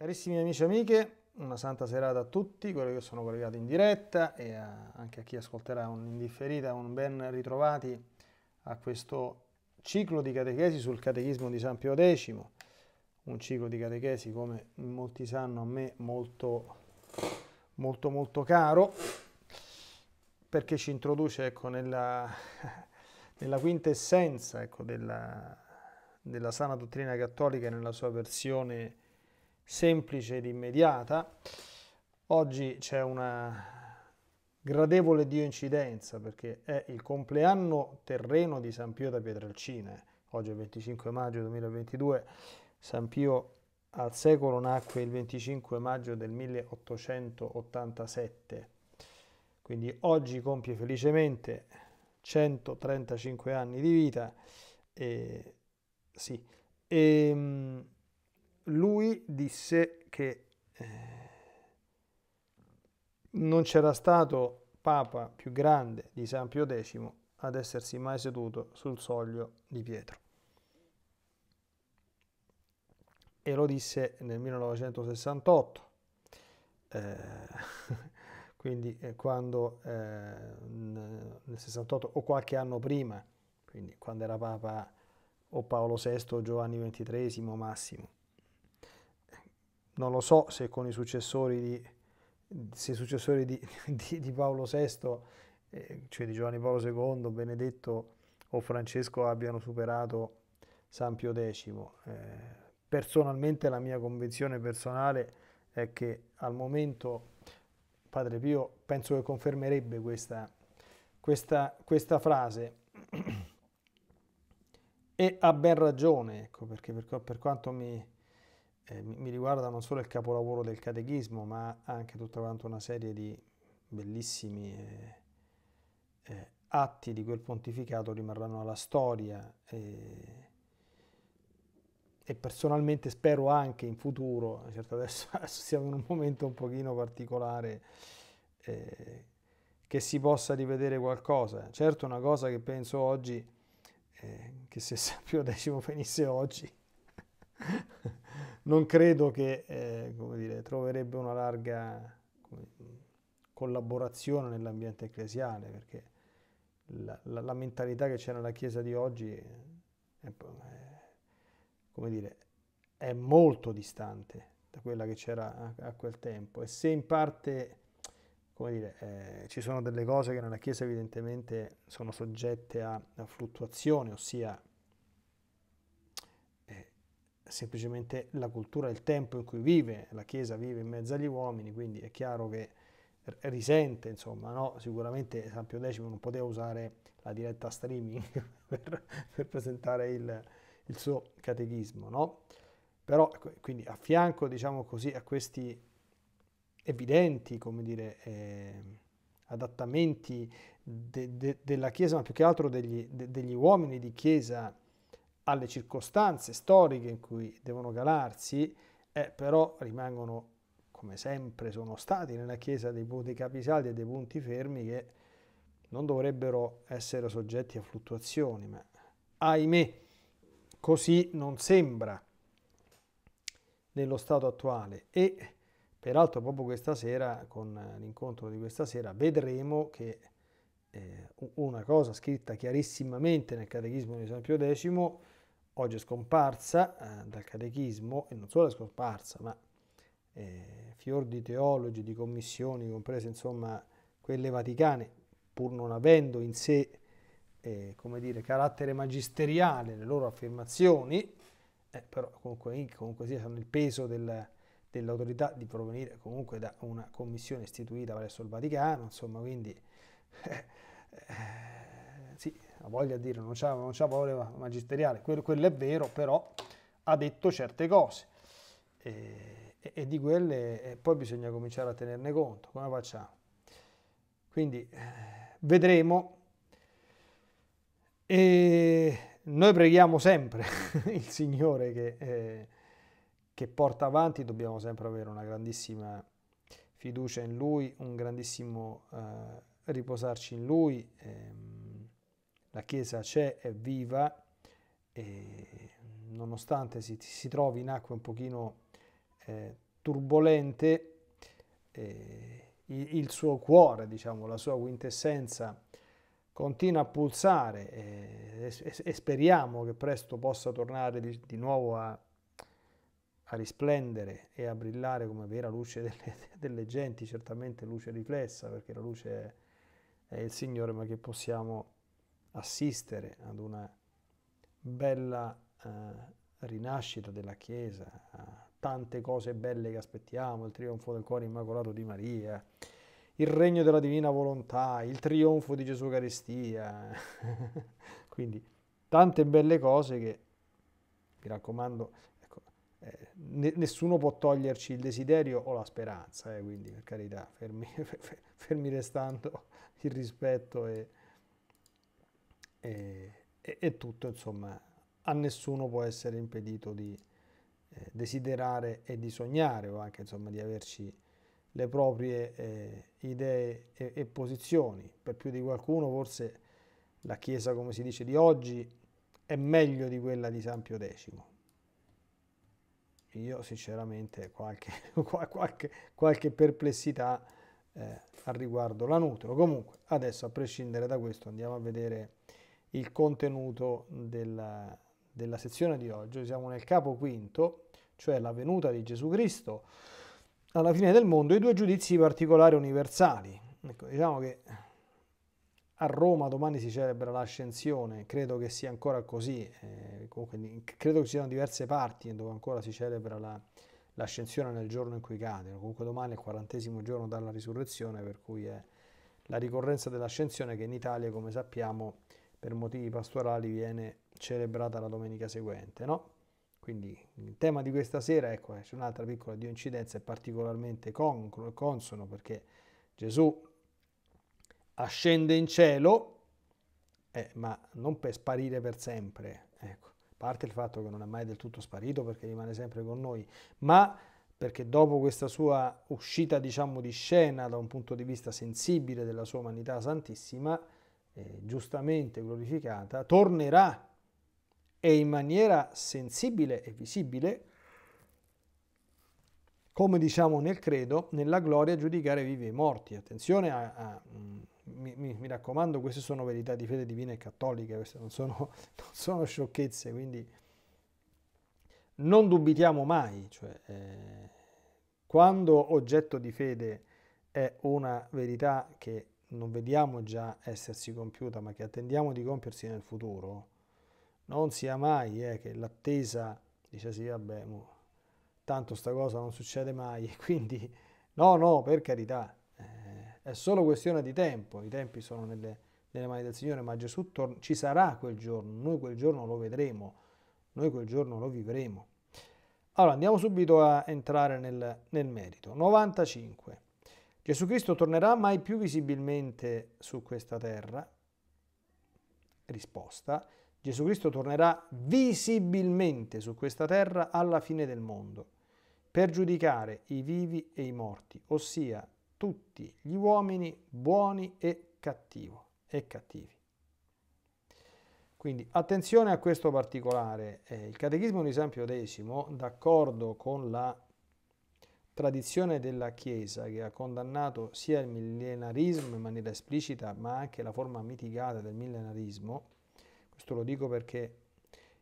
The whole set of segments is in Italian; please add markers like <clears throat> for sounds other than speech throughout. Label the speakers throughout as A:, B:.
A: Carissimi amici e amiche, una santa serata a tutti, quelli che sono collegati in diretta e a, anche a chi ascolterà un un'indifferita, un ben ritrovati a questo ciclo di catechesi sul catechismo di San Pio X, un ciclo di catechesi come molti sanno a me molto molto molto caro perché ci introduce ecco, nella, <laughs> nella quintessenza ecco, della, della sana dottrina cattolica nella sua versione semplice ed immediata. Oggi c'è una gradevole dioincidenza perché è il compleanno terreno di San Pio da Pietrelcine. Oggi è il 25 maggio 2022. San Pio al secolo nacque il 25 maggio del 1887. Quindi oggi compie felicemente 135 anni di vita e sì, e, ehm, lui disse che eh, non c'era stato papa più grande di San Pio X ad essersi mai seduto sul soglio di Pietro. E lo disse nel 1968, eh, <laughs> quindi eh, quando eh, nel 68 o qualche anno prima, quindi quando era papa o Paolo VI o Giovanni XXIII Massimo non lo so se con i successori di, se successori di, <laughs> di, di Paolo VI, eh, cioè di Giovanni Paolo II, Benedetto o Francesco abbiano superato San Pio X. Eh, personalmente la mia convinzione personale è che al momento Padre Pio penso che confermerebbe questa, questa, questa frase <clears throat> e ha ben ragione, ecco, perché per, per quanto mi eh, mi riguarda non solo il capolavoro del catechismo, ma anche tutta quanta una serie di bellissimi eh, eh, atti di quel pontificato rimarranno alla storia eh, e personalmente spero anche in futuro, eh, certo adesso, <laughs> adesso siamo in un momento un pochino particolare, eh, che si possa rivedere qualcosa. Certo una cosa che penso oggi, che se Sapio X venisse oggi, <laughs> non credo che eh, dire, troverebbe una larga collaborazione nell'ambiente ecclesiale, perché la, la, la mentalità che c'è nella Chiesa di oggi è, è, dire, è molto distante da quella che c'era a, a, quel tempo e se in parte dire, eh, ci sono delle cose che nella Chiesa evidentemente sono soggette a, a fluttuazioni, ossia semplicemente la cultura il tempo in cui vive, la Chiesa vive in mezzo agli uomini, quindi è chiaro che risente, insomma, no? sicuramente San Pio X non poteva usare la diretta streaming <laughs> per, per, presentare il, il suo catechismo, no? però ecco, quindi a fianco diciamo così, a questi evidenti come dire, eh, adattamenti de, de, della Chiesa, ma più che altro degli, de, degli uomini di Chiesa, alle circostanze storiche in cui devono calarsi, eh, però rimangono, come sempre sono stati nella Chiesa, dei punti capisaldi e dei punti fermi che non dovrebbero essere soggetti a fluttuazioni, ma ahimè, così non sembra nello stato attuale e peraltro proprio questa sera, con l'incontro di questa sera, vedremo che eh, una cosa scritta chiarissimamente nel Catechismo di San Pio X oggi è scomparsa eh, dal catechismo, e non solo è scomparsa, ma eh, fior di teologi, di commissioni, comprese insomma quelle vaticane, pur non avendo in sé eh, come dire, carattere magisteriale le loro affermazioni, eh, però comunque, comunque sia hanno il peso del, dell'autorità di provenire comunque da una commissione istituita presso il Vaticano, insomma quindi <laughs> eh, sì, ha voglia di dire non c'ha, non c'ha paura magisteriale, quello, quello, è vero, però ha detto certe cose e, e, e di quelle e eh, poi bisogna cominciare a tenerne conto, come facciamo? Quindi eh, vedremo e noi preghiamo sempre <laughs> il Signore che, eh, che porta avanti, dobbiamo sempre avere una grandissima fiducia in Lui, un grandissimo eh, riposarci in Lui. Ehm, la Chiesa c'è, è viva e nonostante si, si trovi in acque un pochino eh, turbolente, eh, il, il, suo cuore, diciamo, la sua quintessenza continua a pulsare eh, e, e, e speriamo che presto possa tornare di, di nuovo a, a risplendere e a brillare come vera luce delle, <laughs> delle, genti, certamente luce riflessa, perché la luce è, il Signore, ma che possiamo assistere ad una bella eh, rinascita della Chiesa, a tante cose belle che aspettiamo, il trionfo del cuore immacolato di Maria, il regno della divina volontà, il trionfo di Gesù Eucaristia. <laughs> Quindi tante belle cose che, mi raccomando, ecco, eh, nessuno può toglierci il desiderio o la speranza, eh, quindi per carità, fermi, <laughs> fermi restando il rispetto e e, e, e tutto, insomma, a nessuno può essere impedito di eh, desiderare e di sognare o anche insomma di averci le proprie eh, idee e, e, posizioni. Per più di qualcuno forse la Chiesa, come si dice, di oggi è meglio di quella di San Pio X. Io sinceramente qualche, <laughs> qualche, qualche perplessità eh, al riguardo la nutro. Comunque, adesso a prescindere da questo andiamo a vedere il contenuto della, della sezione di oggi. Siamo nel capo quinto, cioè la venuta di Gesù Cristo alla fine del mondo, e i due giudizi particolari universali. Ecco, diciamo che a Roma domani si celebra l'ascensione, credo che sia ancora così, eh, comunque, credo che ci siano diverse parti dove ancora si celebra la, l'ascensione nel giorno in cui cade, comunque domani è il quarantesimo giorno dalla risurrezione, per cui è la ricorrenza dell'ascensione che in Italia, come sappiamo, per motivi pastorali viene celebrata la domenica seguente, no? Quindi il tema di questa sera, ecco, eh, c'è un'altra piccola dioincidenza, è particolarmente consono perché Gesù ascende in cielo, eh, ma non per sparire per sempre, ecco. A parte il fatto che non è mai del tutto sparito perché rimane sempre con noi, ma perché dopo questa sua uscita, diciamo, di scena da un punto di vista sensibile della sua umanità santissima, eh, giustamente glorificata, tornerà e in maniera sensibile e visibile, come diciamo nel credo, nella gloria giudicare vivi e morti. Attenzione a, a mm, mi, mi, raccomando, queste sono verità di fede divina e cattolica, queste non sono, <laughs> non sono sciocchezze, quindi non dubitiamo mai, cioè, eh, quando oggetto di fede è una verità che non vediamo già essersi compiuta, ma che attendiamo di compiersi nel futuro, non sia mai eh, che l'attesa dice sì, vabbè, mo, tanto sta cosa non succede mai, <laughs> quindi no, no, per carità, eh, è solo questione di tempo, i tempi sono nelle, nelle mani del Signore, ma Gesù ci sarà quel giorno, noi quel giorno lo vedremo, noi quel giorno lo vivremo. Allora andiamo subito a entrare nel, nel merito. 95. Gesù Cristo tornerà mai più visibilmente su questa terra? Risposta. Gesù Cristo tornerà visibilmente su questa terra alla fine del mondo per giudicare i vivi e i morti, ossia tutti gli uomini buoni e, cattivo, e cattivi. Quindi attenzione a questo particolare. Eh, il Catechismo di San Pio X, d'accordo con la tradizione della Chiesa che ha condannato sia il millenarismo in maniera esplicita, ma anche la forma mitigata del millenarismo, questo lo dico perché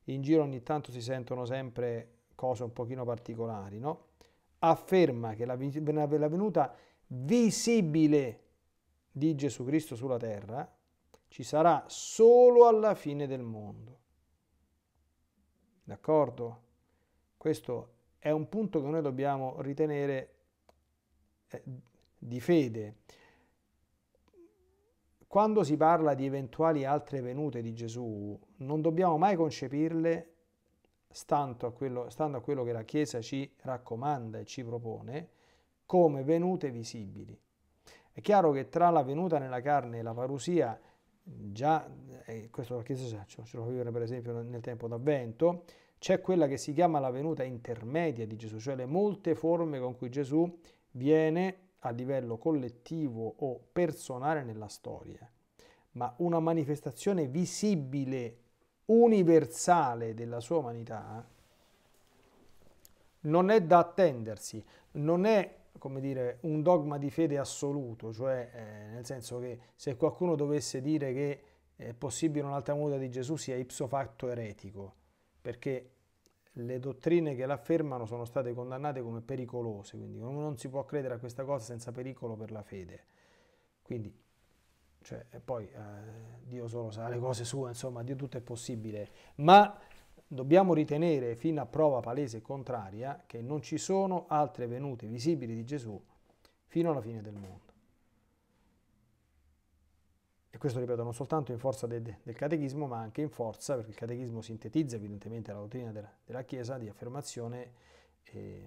A: in giro ogni tanto si sentono sempre cose un pochino particolari, no? afferma che la, venuta visibile di Gesù Cristo sulla terra ci sarà solo alla fine del mondo. D'accordo? Questo è un punto che noi dobbiamo ritenere eh, di fede. Quando si parla di eventuali altre venute di Gesù, non dobbiamo mai concepirle stando a quello, stando a quello che la Chiesa ci raccomanda e ci propone, come venute visibili. È chiaro che tra la venuta nella carne e la parusia, già, eh, questo la Chiesa ce lo fa vivere per esempio nel tempo d'avvento, c'è quella che si chiama la venuta intermedia di Gesù, cioè le molte forme con cui Gesù viene a livello collettivo o personale nella storia, ma una manifestazione visibile, universale della sua umanità, non è da attendersi, non è come dire, un dogma di fede assoluto, cioè eh, nel senso che se qualcuno dovesse dire che è possibile un'altra moda di Gesù sia ipso facto eretico perché le dottrine che l'affermano sono state condannate come pericolose, quindi non si può credere a questa cosa senza pericolo per la fede. Quindi, cioè, poi eh, Dio solo sa le cose sue, insomma, Dio tutto è possibile, ma dobbiamo ritenere fino a prova palese e contraria che non ci sono altre venute visibili di Gesù fino alla fine del mondo. E questo, ripeto, non soltanto in forza de, de, del catechismo, ma anche in forza, perché il catechismo sintetizza evidentemente la dottrina della, della Chiesa di affermazione eh,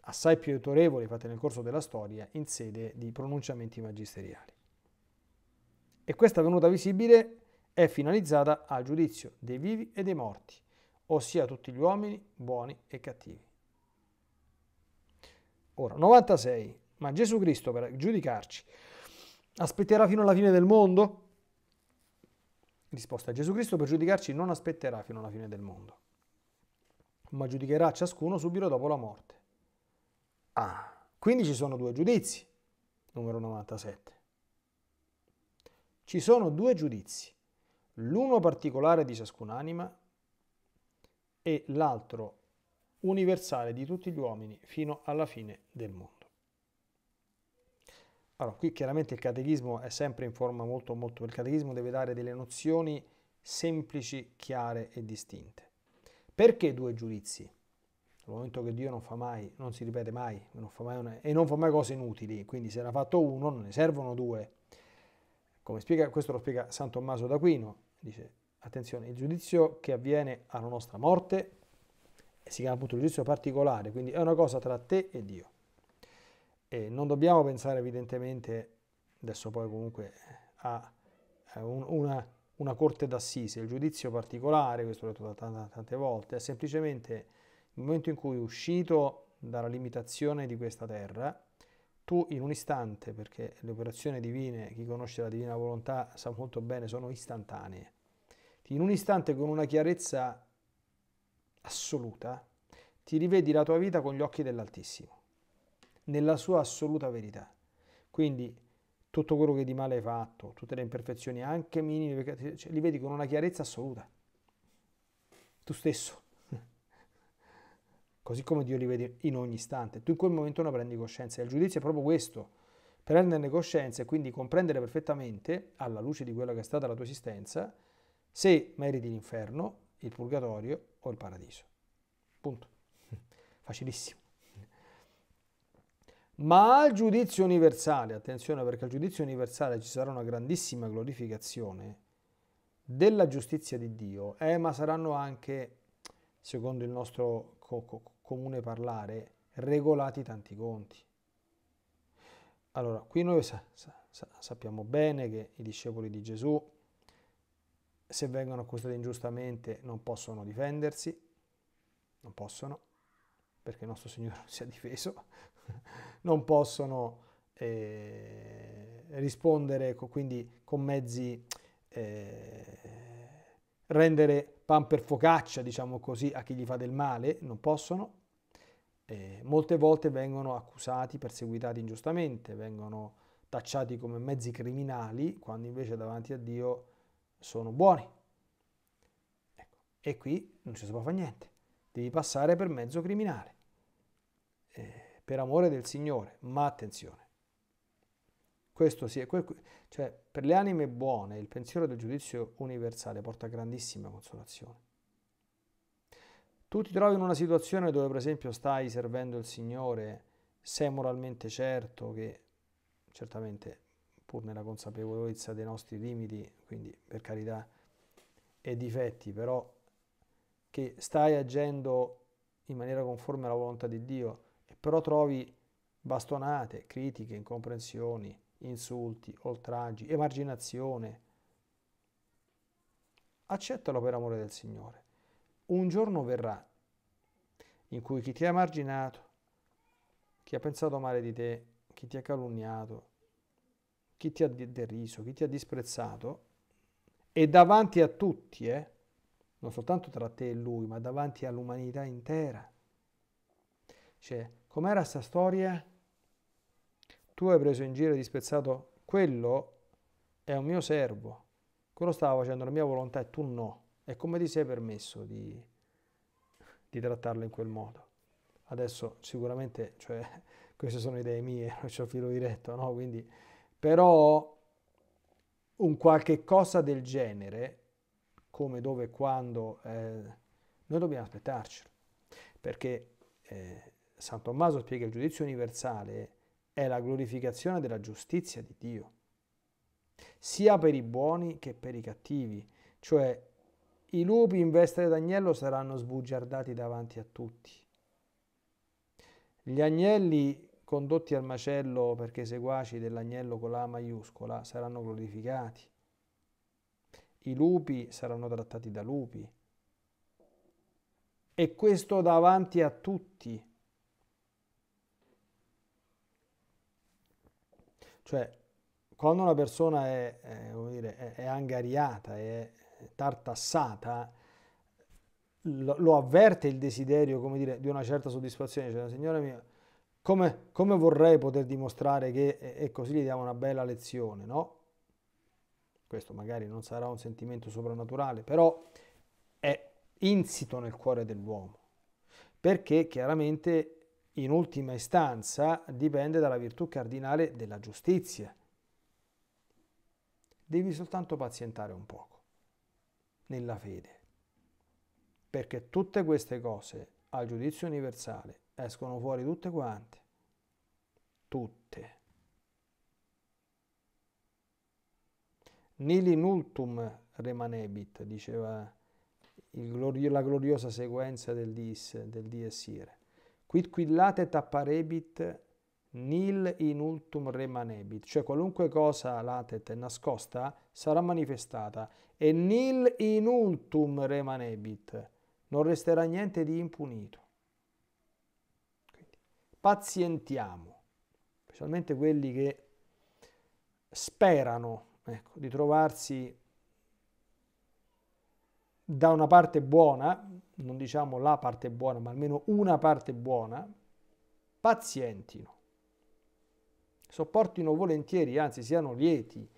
A: assai più autorevole fatte nel corso della storia in sede di pronunciamenti magisteriali. E questa venuta visibile è finalizzata al giudizio dei vivi e dei morti, ossia tutti gli uomini buoni e cattivi. Ora, 96. Ma Gesù Cristo per giudicarci Aspetterà fino alla fine del mondo? Risposta. Gesù Cristo per giudicarci non aspetterà fino alla fine del mondo, ma giudicherà ciascuno subito dopo la morte. Ah, quindi ci sono due giudizi, numero 97. Ci sono due giudizi, l'uno particolare di ciascun'anima e l'altro universale di tutti gli uomini fino alla fine del mondo. Allora, qui chiaramente il catechismo è sempre in forma molto, molto, il catechismo deve dare delle nozioni semplici, chiare e distinte. Perché due giudizi? Dal momento che Dio non fa mai, non si ripete mai, non mai una, e non fa mai cose inutili, quindi se ne ha fatto uno non ne servono due. Come spiega, questo lo spiega San Tommaso d'Aquino, dice, attenzione, il giudizio che avviene alla nostra morte si chiama appunto il giudizio particolare, quindi è una cosa tra te e Dio e non dobbiamo pensare evidentemente, adesso poi comunque, a una, una corte d'assise, il giudizio particolare, questo l'ho detto tante, tante volte, è semplicemente il momento in cui uscito dalla limitazione di questa terra, tu in un istante, perché le operazioni divine, chi conosce la divina volontà sa molto bene, sono istantanee, in un istante con una chiarezza assoluta, ti rivedi la tua vita con gli occhi dell'Altissimo nella sua assoluta verità. Quindi tutto quello che di male hai fatto, tutte le imperfezioni, anche minime, cioè, li vedi con una chiarezza assoluta. Tu stesso. <laughs> Così come Dio li vede in ogni istante. Tu in quel momento ne prendi coscienza. E il giudizio è proprio questo. Prenderne coscienza e quindi comprendere perfettamente, alla luce di quella che è stata la tua esistenza, se meriti l'inferno, il purgatorio o il paradiso. Punto. <laughs> Facilissimo ma al giudizio universale, attenzione perché al giudizio universale ci sarà una grandissima glorificazione della giustizia di Dio, eh, ma saranno anche, secondo il nostro co- co- comune parlare, regolati tanti conti. Allora, qui noi sa- sa- sappiamo bene che i discepoli di Gesù, se vengono accusati ingiustamente, non possono difendersi, non possono, perché il nostro Signore non si è difeso, <laughs> non possono eh, rispondere co quindi con mezzi eh, rendere pan per focaccia, diciamo così, a chi gli fa del male, non possono. Eh, molte volte vengono accusati, perseguitati ingiustamente, vengono tacciati come mezzi criminali, quando invece davanti a Dio sono buoni. Ecco. E qui non ci si può fare niente, devi passare per mezzo criminale. Eh, per amore del Signore, ma attenzione. Questo sì, cioè, per le anime buone il pensiero del giudizio universale porta grandissima consolazione. Tu ti trovi in una situazione dove per esempio stai servendo il Signore, sei moralmente certo che, certamente pur nella consapevolezza dei nostri limiti, quindi per carità, e difetti, però che stai agendo in maniera conforme alla volontà di Dio, però trovi bastonate, critiche, incomprensioni, insulti, oltraggi, emarginazione. Accettalo per amore del Signore. Un giorno verrà in cui chi ti ha emarginato, chi ha pensato male di te, chi ti ha calunniato, chi ti ha deriso, chi ti ha disprezzato, e davanti a tutti, eh, non soltanto tra te e lui, ma davanti all'umanità intera. Cioè, Com'era sta storia? Tu hai preso in giro e disprezzato quello è un mio servo, quello stava facendo la mia volontà e tu no. E come ti sei permesso di, di trattarlo in quel modo? Adesso sicuramente, cioè, <laughs> queste sono idee mie, <laughs> non c'ho filo diretto, no? Quindi, però un qualche cosa del genere, come, dove, quando, eh, noi dobbiamo aspettarcelo, perché eh, San Tommaso spiega il giudizio universale è la glorificazione della giustizia di Dio, sia per i buoni che per i cattivi, cioè i lupi in veste d'agnello saranno sbugiardati davanti a tutti. Gli agnelli condotti al macello perché seguaci dell'agnello con la maiuscola saranno glorificati. I lupi saranno trattati da lupi. E questo davanti a tutti Cioè, quando una persona è, è, dire, è, è angariata, è tartassata, lo, lo, avverte il desiderio, come dire, di una certa soddisfazione. Cioè, signore mio, come, come, vorrei poter dimostrare che e così gli diamo una bella lezione, no? Questo magari non sarà un sentimento soprannaturale, però è insito nel cuore dell'uomo, perché chiaramente in ultima istanza dipende dalla virtù cardinale della giustizia. Devi soltanto pazientare un poco nella fede, perché tutte queste cose al giudizio universale escono fuori tutte quante, tutte. Nili nultum remanebit, diceva glorio, la gloriosa sequenza del, dis, del Dies Irae quidquillate apparebit nil in ultum remanebit, cioè qualunque cosa latet è nascosta sarà manifestata e nil in ultum remanebit, non resterà niente di impunito. Quindi, pazientiamo, specialmente quelli che sperano ecco, di trovarsi da una parte buona, non diciamo la parte buona, ma almeno una parte buona, pazientino, sopportino volentieri, anzi siano lieti,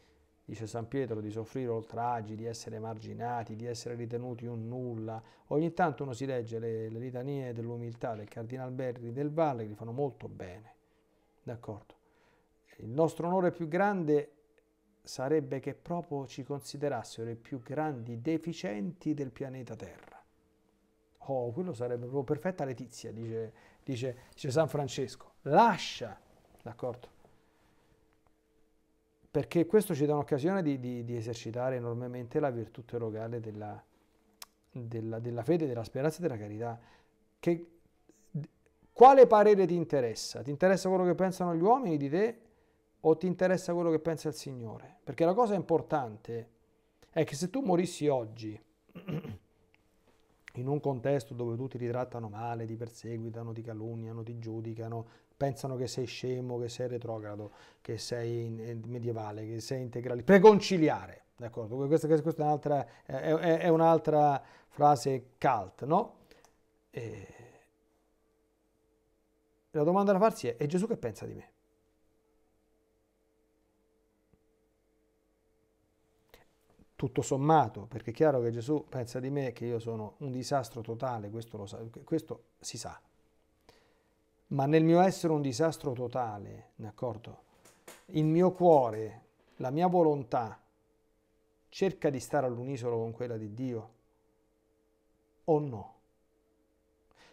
A: dice San Pietro, di soffrire oltraggi, di essere marginati, di essere ritenuti un nulla. Ogni tanto uno si legge le, le litanie dell'umiltà del Cardinal Berri del Valle, che gli fanno molto bene, d'accordo? Il nostro onore più grande sarebbe che proprio ci considerassero i più grandi deficienti del pianeta Terra. Oh, quello sarebbe proprio perfetta Letizia, dice, dice, dice San Francesco. Lascia, d'accordo? Perché questo ci dà un'occasione di, di, di esercitare enormemente la virtù erogale della, della, della fede, della speranza e della carità. Che, quale parere ti interessa? Ti interessa quello che pensano gli uomini di te o ti interessa quello che pensa il Signore? Perché la cosa importante è che se tu morissi oggi <clears throat> in un contesto dove tutti ti trattano male, ti perseguitano, ti calunniano, ti giudicano, pensano che sei scemo, che sei retrogrado, che sei eh, medievale, che sei integrale, preconciliare, d'accordo? Questa, questa è, un'altra, eh, è, è, un'altra, frase cult, no? E eh, la domanda da farsi è, è Gesù che pensa di me? tutto sommato, perché è chiaro che Gesù pensa di me che io sono un disastro totale, questo, sa, questo si sa. Ma nel mio essere un disastro totale, d'accordo? Il mio cuore, la mia volontà, cerca di stare all'unisono con quella di Dio o no?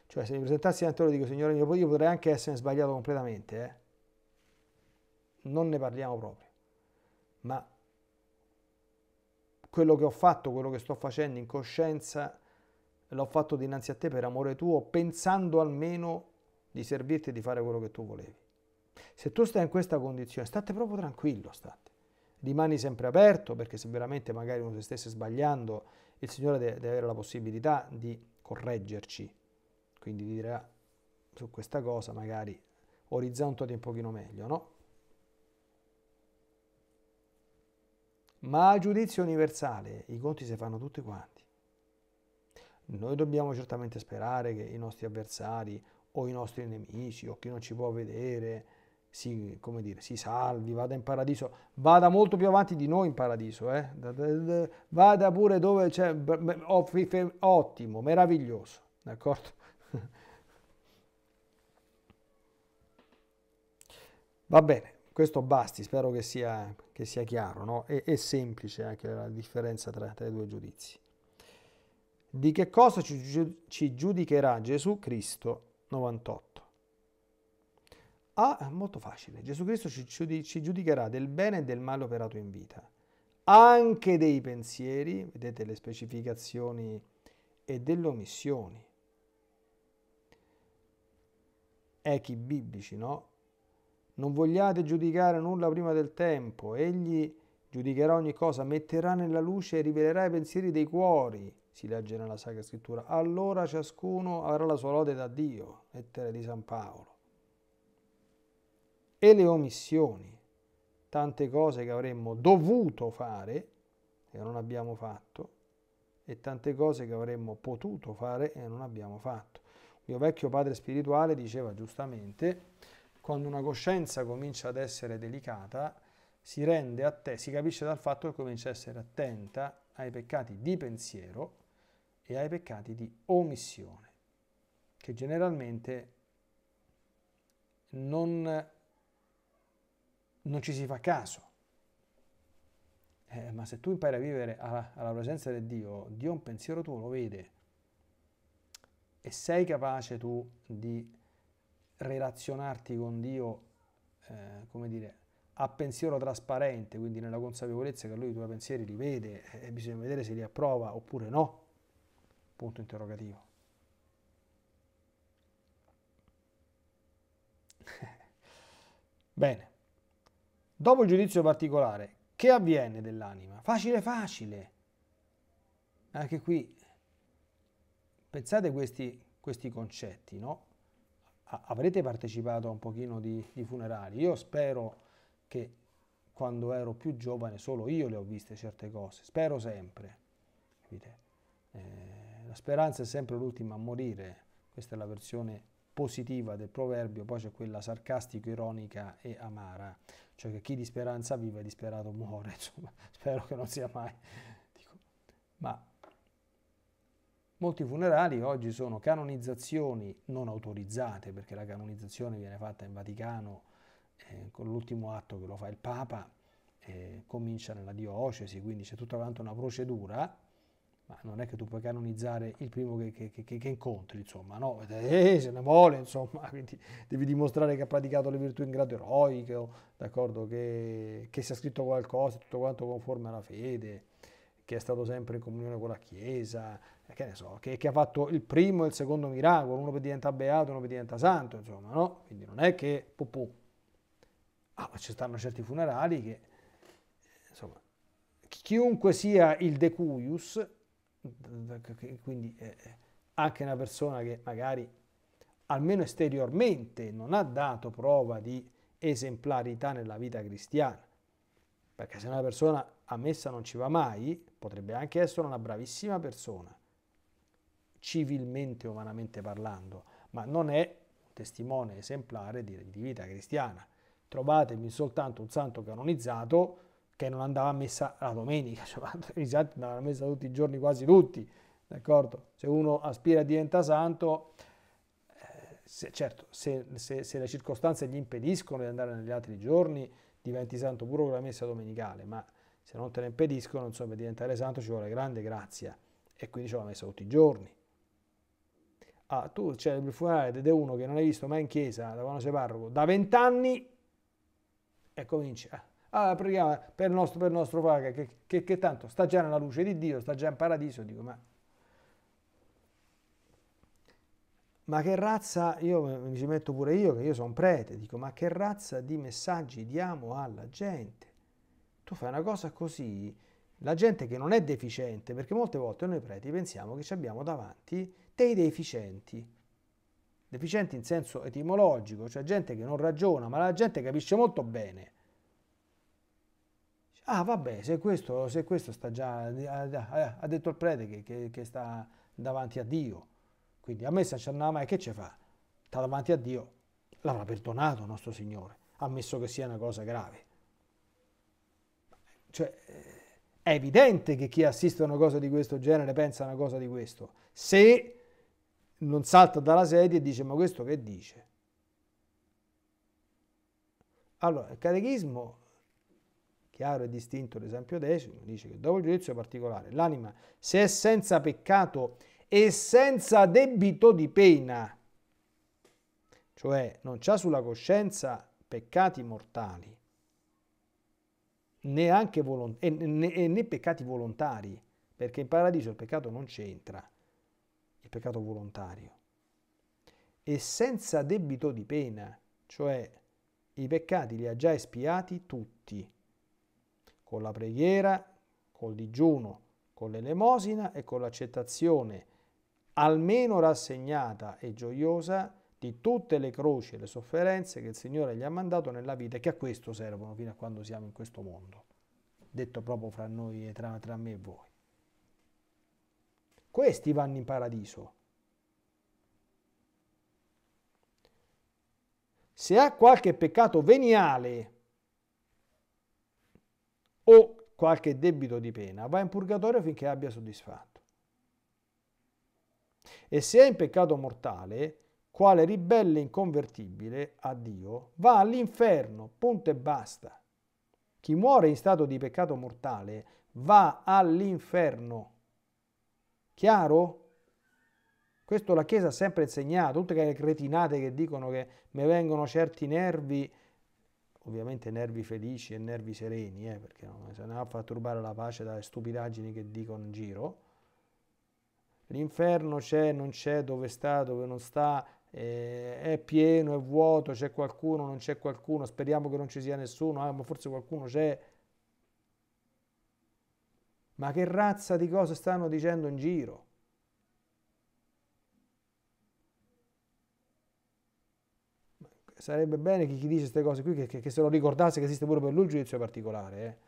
A: Cioè, se mi presentassi davanti a loro e dico, Signore mio, io potrei anche essere sbagliato completamente, eh? Non ne parliamo proprio. Ma quello che ho fatto, quello che sto facendo in coscienza, l'ho fatto dinanzi a te per amore tuo, pensando almeno di servirti e di fare quello che tu volevi. Se tu stai in questa condizione, state proprio tranquillo, state. Rimani sempre aperto perché se veramente magari uno si stesse sbagliando, il Signore deve, deve avere la possibilità di correggerci. Quindi dirà su questa cosa magari orizzontati un pochino meglio, no? Ma a giudizio universale i conti si fanno tutti quanti. Noi dobbiamo certamente sperare che i nostri avversari o i nostri nemici o chi non ci può vedere si, dire, si salvi, vada in paradiso, vada molto più avanti di noi in paradiso, eh? vada pure dove c'è, oh, ottimo, meraviglioso, d'accordo? <laughs> Va bene, questo basti, spero che sia, che sia chiaro no? e, e, semplice anche la differenza tra, tra, i due giudizi. Di che cosa ci, ci giudicherà Gesù Cristo 98? Ah, molto facile. Gesù Cristo ci, ci giudicherà del bene e del male operato in vita, anche dei pensieri, vedete le specificazioni, e delle omissioni. Echi biblici, no? Non vogliate giudicare nulla prima del tempo, egli giudicherà ogni cosa, metterà nella luce e rivelerà i pensieri dei cuori, si legge nella Sacra Scrittura. Allora ciascuno avrà la sua lode da Dio, lettera di San Paolo. E le omissioni, tante cose che avremmo dovuto fare e non abbiamo fatto, e tante cose che avremmo potuto fare e non abbiamo fatto. Il mio vecchio padre spirituale diceva giustamente quando una coscienza comincia ad essere delicata, si rende a te, si capisce dal fatto che comincia ad essere attenta ai peccati di pensiero e ai peccati di omissione, che generalmente non, non ci si fa caso. Eh, ma se tu impari a vivere alla, alla presenza di Dio, Dio un pensiero tuo lo vede e sei capace tu di relazionarti con Dio, eh, come dire, a pensiero trasparente, quindi nella consapevolezza che lui i tuoi pensieri li vede eh, e bisogna vedere se li approva oppure no. Punto interrogativo. <laughs> Bene. Dopo il giudizio particolare, che avviene dell'anima? Facile, facile. Anche qui, pensate questi, questi concetti, no? avrete partecipato a un pochino di, di funerali. Io spero che quando ero più giovane solo io le ho viste certe cose, spero sempre. Eh, la speranza è sempre l'ultima a morire, questa è la versione positiva del proverbio, poi c'è quella sarcastico-ironica e amara, cioè che chi di speranza vive, disperato muore, <laughs> insomma, spero che non sia mai. Dico, ma Molti funerali oggi sono canonizzazioni non autorizzate, perché la canonizzazione viene fatta in Vaticano eh, con l'ultimo atto che lo fa il Papa, eh, comincia nella diocesi, quindi c'è tutta quanta una procedura, ma non è che tu puoi canonizzare il primo che, che, che, che incontri, insomma, no, eh, se ne vuole, insomma, <laughs> quindi devi dimostrare che ha praticato le virtù in grado eroico, d'accordo, che, che sia scritto qualcosa, tutto quanto conforme alla fede, che è stato sempre in comunione con la Chiesa, eh, che ne so, che, che ha fatto il primo e il secondo miracolo, uno per diventa beato, uno per diventa santo, insomma, no? Quindi non è che pupù. Ah, ma ci stanno certi funerali che, insomma, chiunque sia il decuius, quindi eh, anche una persona che magari almeno esteriormente non ha dato prova di esemplarità nella vita cristiana, perché se una persona a messa non ci va mai, potrebbe anche essere una bravissima persona, civilmente, umanamente parlando, ma non è un testimone esemplare di, di vita cristiana. Trovatemi soltanto un santo canonizzato che non andava a messa la domenica, <laughs> cioè andavano a messa tutti i giorni, quasi tutti, d'accordo? Se uno aspira a diventare santo, eh, se, certo, se, se, se, le circostanze gli impediscono di andare negli altri giorni, diventi santo pure con la messa domenicale, ma se non te ne impediscono, insomma, per diventare santo ci vuole grande grazia. E quindi ce l'ho messa tutti i giorni. Ah, tu c'è il funerale ed è uno che non hai visto mai in chiesa da quando sei parroco, da vent'anni, e comincia. Ah, ah, preghiamo per il nostro, per il nostro padre, che, che, che tanto sta già nella luce di Dio, sta già in paradiso. Dico, ma ma che razza, io mi ci metto pure io che io sono prete, dico ma che razza di messaggi diamo alla gente? tu fai una cosa così, la gente che non è deficiente, perché molte volte noi preti pensiamo che ci abbiamo davanti dei deficienti, deficienti in senso etimologico, cioè gente che non ragiona, ma la gente capisce molto bene. Ah vabbè, se questo, se questo sta già, eh, ha detto il prete che, che, che sta davanti a Dio, quindi a me se c'è mai che ce fa? Sta davanti a Dio, l'avrà perdonato nostro Signore, ammesso che sia una cosa grave. Cioè, è evidente che chi assiste a una cosa di questo genere pensa a una cosa di questo. Se non salta dalla sedia e dice ma questo che dice? Allora, il catechismo, chiaro e distinto l'esempio decimo, dice che dopo il giudizio particolare l'anima, se è senza peccato e senza debito di pena, cioè non c'ha sulla coscienza peccati mortali, neanche volont- e, né, e né peccati volontari, perché in paradiso il peccato non c'entra, il peccato volontario. E senza debito di pena, cioè i peccati li ha già espiati tutti, con la preghiera, col digiuno, con l'elemosina e con l'accettazione almeno rassegnata e gioiosa di tutte le croci e le sofferenze che il Signore gli ha mandato nella vita e che a questo servono fino a quando siamo in questo mondo, detto proprio fra noi e tra, tra me e voi. Questi vanno in paradiso. Se ha qualche peccato veniale o qualche debito di pena, va in purgatorio finché abbia soddisfatto. E se è in peccato mortale, quale ribelle inconvertibile a Dio, va all'inferno, punto e basta. Chi muore in stato di peccato mortale va all'inferno. Chiaro? Questo la Chiesa ha sempre insegnato, tutte quelle cretinate che dicono che mi vengono certi nervi, ovviamente nervi felici e nervi sereni, eh, perché non se ne va a far turbare la pace dalle stupidaggini che dicono in giro. L'inferno c'è, non c'è, dove sta, dove non sta, eh, è pieno, è vuoto, c'è qualcuno, non c'è qualcuno, speriamo che non ci sia nessuno, ah, ma forse qualcuno c'è. Ma che razza di cose stanno dicendo in giro? Sarebbe bene che chi dice queste cose qui, che, che, che se lo ricordasse che esiste pure per lui il giudizio particolare, eh?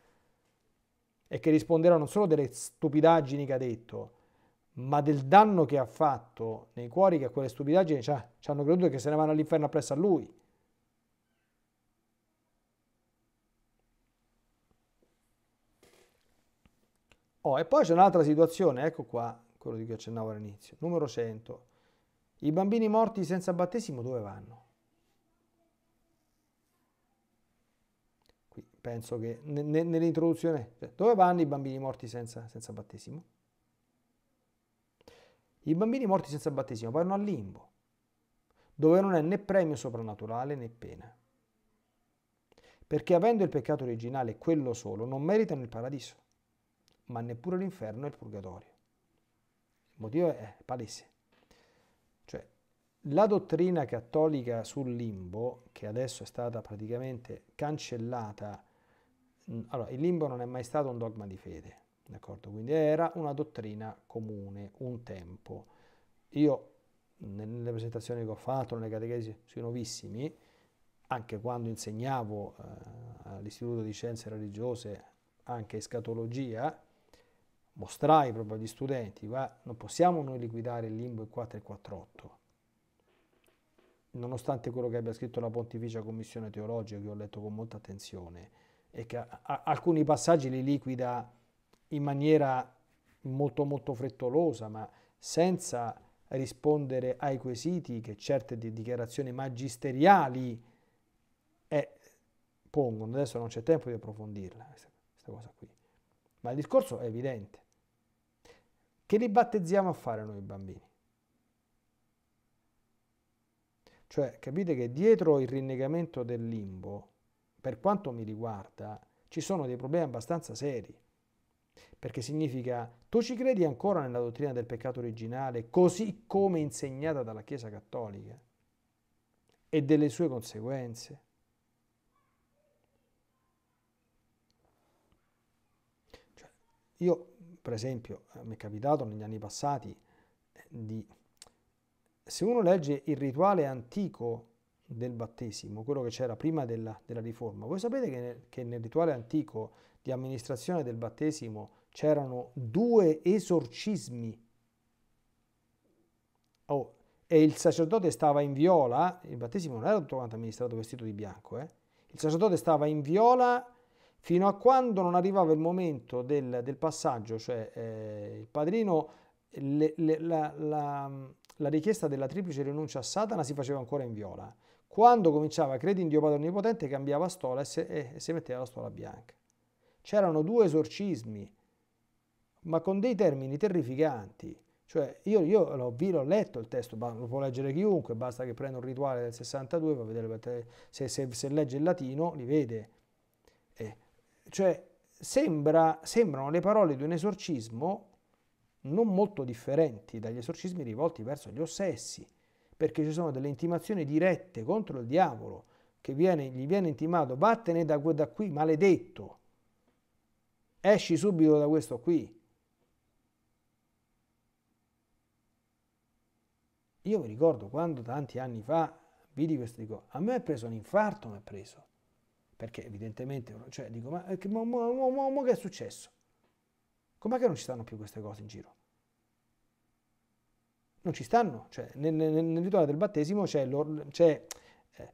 A: e che risponderà non solo delle stupidaggini che ha detto, ma del danno che ha fatto nei cuori che a quelle stupidaggini ci, cioè, ci hanno creduto che se ne vanno all'inferno appresso a lui. Oh, e poi c'è un'altra situazione, ecco qua quello di cui accennavo all'inizio, numero 100. I bambini morti senza battesimo dove vanno? Qui penso che nell'introduzione, cioè, dove vanno i bambini morti senza, senza battesimo? I bambini morti senza battesimo vanno al limbo, dove non è né premio soprannaturale né pena. Perché avendo il peccato originale quello solo, non meritano il paradiso, ma neppure l'inferno e il purgatorio. Il motivo è palese. Cioè, la dottrina cattolica sul limbo, che adesso è stata praticamente cancellata, allora, il limbo non è mai stato un dogma di fede, D'accordo? Quindi era una dottrina comune, un tempo. Io nelle presentazioni che ho fatto, nelle catechesi sui novissimi, anche quando insegnavo eh, all'Istituto di Scienze Religiose anche escatologia, mostrai proprio agli studenti, va, non possiamo noi liquidare il limbo in 4 e 48, nonostante quello che abbia scritto la Pontificia Commissione Teologica, che ho letto con molta attenzione, e che a, a, alcuni passaggi li liquida in maniera molto molto frettolosa, ma senza rispondere ai quesiti che certe dichiarazioni magisteriali è, eh, pongono. Adesso non c'è tempo di approfondirla, questa, cosa qui. Ma il discorso è evidente. Che li battezziamo a fare noi bambini? Cioè, capite che dietro il rinnegamento del limbo, per quanto mi riguarda, ci sono dei problemi abbastanza seri perché significa tu ci credi ancora nella dottrina del peccato originale così come insegnata dalla Chiesa Cattolica e delle sue conseguenze. Cioè, io, per esempio, eh, mi è capitato negli anni passati eh, di... Se uno legge il rituale antico del battesimo, quello che c'era prima della, della riforma, voi sapete che nel, che nel rituale antico di amministrazione del battesimo c'erano due esorcismi. Oh, e il sacerdote stava in viola, il battesimo non era tutto quanto amministrato vestito di bianco, eh? il sacerdote stava in viola fino a quando non arrivava il momento del, del passaggio, cioè eh, il padrino, le, le, la, la, la richiesta della triplice rinuncia a Satana si faceva ancora in viola. Quando cominciava credi in Dio Padre Onnipotente cambiava stola e si metteva la stola bianca c'erano due esorcismi, ma con dei termini terrificanti. Cioè, io, io l'ho, vi l'ho letto il testo, lo può leggere chiunque, basta che prenda un rituale del 62, va a vedere se, se, se legge il latino, li vede. Eh, cioè, sembra, sembrano le parole di un esorcismo non molto differenti dagli esorcismi rivolti verso gli ossessi, perché ci sono delle intimazioni dirette contro il diavolo, che viene, gli viene intimato, vattene da, da qui, maledetto, Esci subito da questo qui. Io mi ricordo quando tanti anni fa vidi questo, dico, a me è preso un infarto, mi è preso. Perché evidentemente, cioè, dico, ma, ma, ma, ma che è successo? Com'è che non ci stanno più queste cose in giro? Non ci stanno, cioè, nel, nel, nel rituale del battesimo c'è, l'or, c'è eh,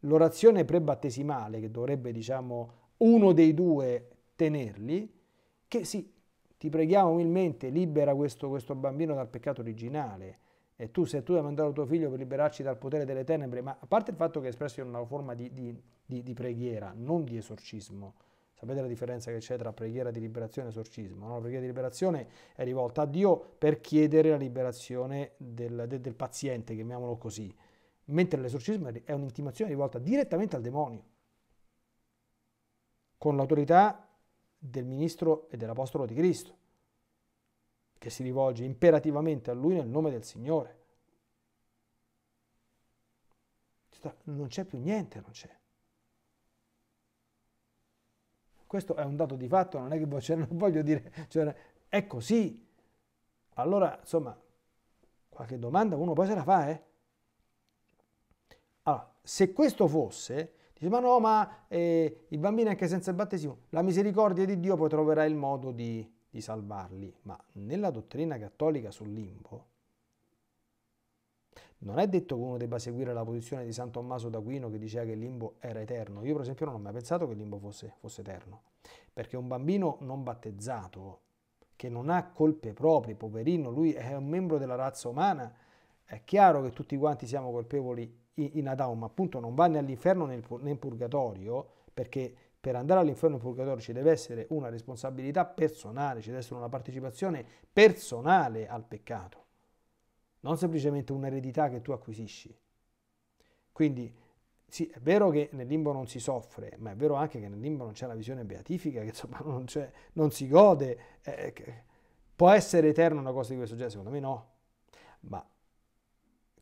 A: l'orazione prebattesimale che dovrebbe, diciamo, uno dei due tenerli, che sì, ti preghiamo umilmente, libera questo, questo bambino dal peccato originale. E tu, se tu hai mandato tuo figlio per liberarci dal potere delle tenebre, ma a parte il fatto che è espresso in una forma di, di, di, di preghiera, non di esorcismo, Sapete la differenza che c'è tra preghiera di liberazione e esorcismo? No? La preghiera di liberazione è rivolta a Dio per chiedere la liberazione del, del, del paziente, chiamiamolo così, mentre l'esorcismo è un'intimazione rivolta direttamente al demonio, con l'autorità del ministro e dell'apostolo di Cristo, che si rivolge imperativamente a lui nel nome del Signore. Non c'è più niente, non c'è. Questo è un dato di fatto, non è che cioè, non voglio dire, cioè, è così. Allora, insomma, qualche domanda uno poi se la fa, eh? Allora, se questo fosse, Dice, ma no, ma eh, i bambini anche senza il battesimo, la misericordia di Dio poi troverà il modo di, di salvarli. Ma nella dottrina cattolica sul limbo, non è detto che uno debba seguire la posizione di San Tommaso d'Aquino che diceva che il limbo era eterno. Io per esempio non ho mai pensato che il limbo fosse, fosse eterno, perché un bambino non battezzato, che non ha colpe proprie, poverino, lui è un membro della razza umana, è chiaro che tutti quanti siamo colpevoli in Adamo, ma appunto non va né all'inferno né nel purgatorio, perché per andare all'inferno e al purgatorio ci deve essere una responsabilità personale, ci deve essere una partecipazione personale al peccato, non semplicemente un'eredità che tu acquisisci. Quindi sì, è vero che nel limbo non si soffre, ma è vero anche che nel limbo non c'è la visione beatifica, che insomma <laughs> non, non si gode. Eh, può essere eterna una cosa di questo genere? Secondo me no. Ma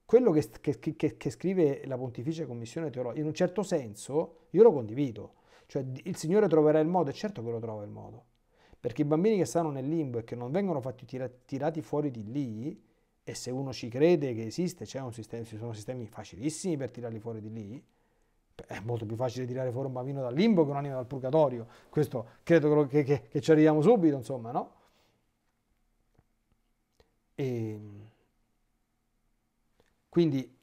A: quello che, che, che, che, scrive la Pontificia Commissione Teologica, in un certo senso, io lo condivido. Cioè, il Signore troverà il modo, è certo che lo trova il modo. Perché i bambini che stanno nel limbo e che non vengono fatti tira, tirati fuori di lì, e se uno ci crede che esiste, sistema, ci sono sistemi facilissimi per tirarli fuori di lì, è molto più facile tirare fuori un bambino dal limbo che un'anima dal purgatorio. Questo credo che, che, che, ci arriviamo subito, insomma, no? Ehm... Quindi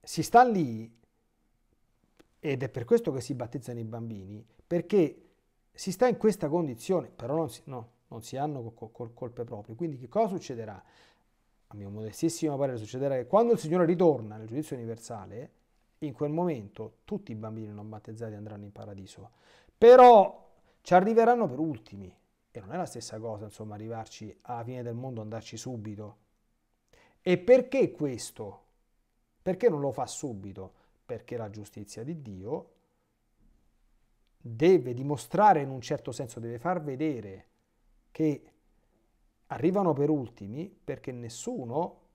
A: si sta lì, ed è per questo che si battezzano i bambini, perché si sta in questa condizione, però non si, no, non si hanno col, col, colpe proprie. Quindi che cosa succederà? A mio modestissimo parere succederà che quando il Signore ritorna nel giudizio universale, in quel momento tutti i bambini non battezzati andranno in paradiso. Però ci arriveranno per ultimi. E non è la stessa cosa, insomma, arrivarci alla fine del mondo, andarci subito e perché questo? Perché non lo fa subito? Perché la giustizia di Dio deve dimostrare in un certo senso, deve far vedere che arrivano per ultimi perché nessuno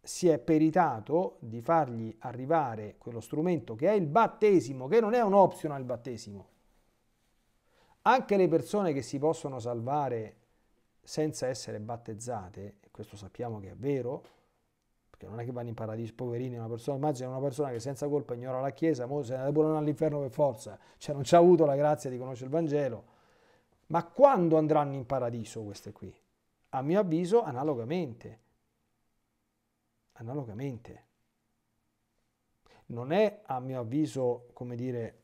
A: si è peritato di fargli arrivare quello strumento che è il battesimo, che non è un optional il battesimo. Anche le persone che si possono salvare senza essere battezzate questo sappiamo che è vero, perché non è che vanno in paradiso, poverini, una persona, immagina una persona che senza colpa ignora la Chiesa, mo se ne pure all'inferno per forza, cioè non c'ha avuto la grazia di conoscere il Vangelo, ma quando andranno in paradiso queste qui? A mio avviso analogamente, analogamente. Non è a mio avviso, come dire,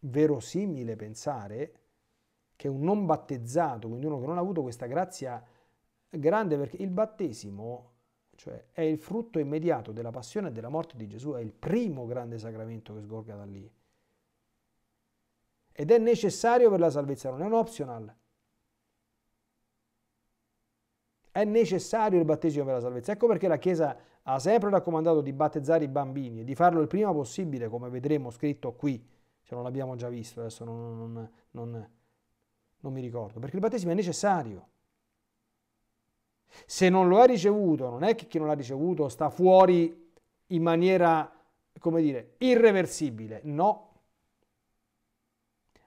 A: verosimile pensare che un non battezzato, quindi uno che non ha avuto questa grazia grande perché il battesimo cioè, è il frutto immediato della passione e della morte di Gesù, è il primo grande sacramento che sgorga da lì. Ed è necessario per la salvezza, non è un optional. È necessario il battesimo per la salvezza. Ecco perché la Chiesa ha sempre raccomandato di battezzare i bambini e di farlo il prima possibile, come vedremo scritto qui, se non l'abbiamo già visto, adesso non, non, non, non mi ricordo, perché il battesimo è necessario. Se non lo ha ricevuto, non è che chi non l'ha ricevuto sta fuori in maniera, come dire, irreversibile, no,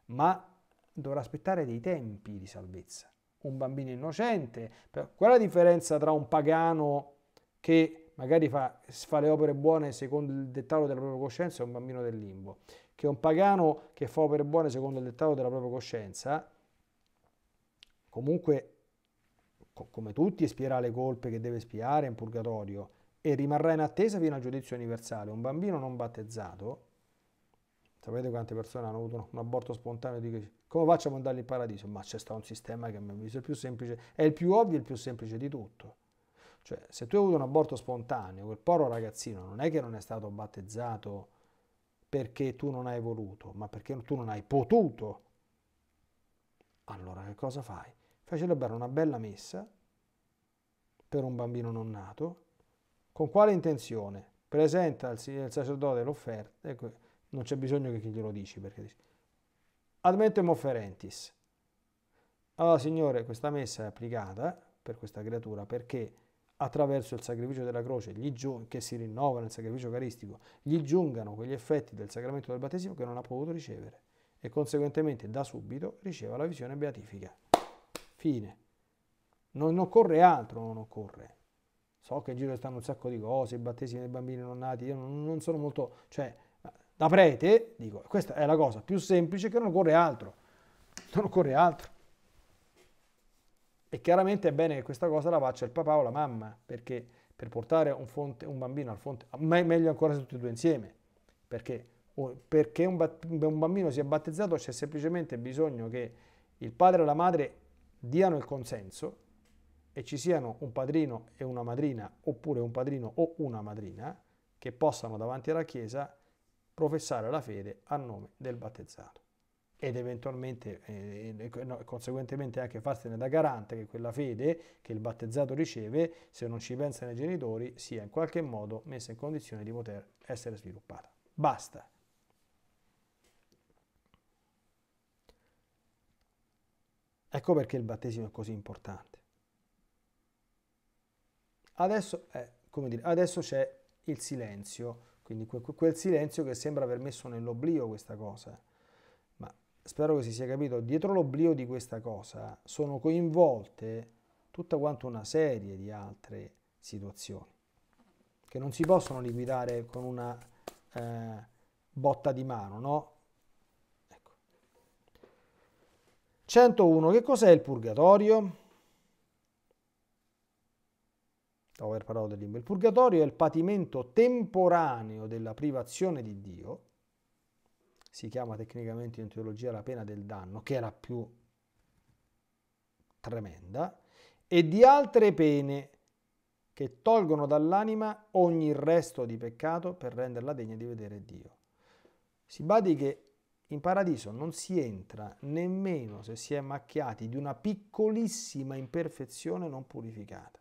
A: ma dovrà aspettare dei tempi di salvezza. Un bambino innocente, qual è la differenza tra un pagano che magari fa, fa le opere buone secondo il dettato della propria coscienza e un bambino del limbo? Che un pagano che fa opere buone secondo il dettato della propria coscienza, comunque come tutti espierà le colpe che deve espiare in purgatorio e rimarrà in attesa fino al giudizio universale. Un bambino non battezzato, sapete quante persone hanno avuto un aborto spontaneo di come faccio a mandarli in paradiso? Ma c'è stato un sistema che a mio avviso è il più semplice, è il più ovvio e il più semplice di tutto. Cioè, se tu hai avuto un aborto spontaneo, quel povero ragazzino non è che non è stato battezzato perché tu non hai voluto, ma perché tu non hai potuto. Allora che cosa fai? fa celebrare una bella messa per un bambino non nato. Con quale intenzione? Presenta il, il sacerdote l'offerta, ecco, non c'è bisogno che glielo dici perché dici. Admentem offerentis. Allora, Signore, questa messa è applicata per questa creatura perché attraverso il sacrificio della croce, giung- che si rinnova nel sacrificio eucaristico, gli giungano quegli effetti del sacramento del battesimo che non ha potuto ricevere e conseguentemente da subito riceva la visione beatifica. Fine. Non occorre altro, non occorre. So che in giro stanno un sacco di cose, i battesimi dei bambini non nati, io non sono molto... Cioè, da prete, dico, questa è la cosa più semplice che non occorre altro. Non occorre altro. E chiaramente è bene che questa cosa la faccia il papà o la mamma, perché per portare un, fonte, un bambino al fonte, meglio ancora se tutti e due insieme, perché, perché un, un bambino sia battezzato c'è semplicemente bisogno che il padre o la madre diano il consenso e ci siano un padrino e una madrina oppure un padrino o una madrina che possano davanti alla Chiesa professare la fede a nome del battezzato ed eventualmente eh, conseguentemente anche farsene da garante che quella fede che il battezzato riceve, se non ci pensano i genitori, sia in qualche modo messa in condizione di poter essere sviluppata. Basta. Ecco perché il battesimo è così importante. Adesso, eh, dire, adesso c'è il silenzio, quindi quel silenzio che sembra aver messo nell'oblio questa cosa. Ma spero che si sia capito, dietro l'oblio di questa cosa sono coinvolte tutta quanto una serie di altre situazioni che non si possono liquidare con una eh, botta di mano, no? 101. Che cos'è il purgatorio? Dopo aver parlato del limbo. Il purgatorio è il patimento temporaneo della privazione di Dio, si chiama tecnicamente in teologia la pena del danno, che è la più tremenda, e di altre pene che tolgono dall'anima ogni resto di peccato per renderla degna di vedere Dio. Si badi che in paradiso non si entra nemmeno se si è macchiati di una piccolissima imperfezione non purificata.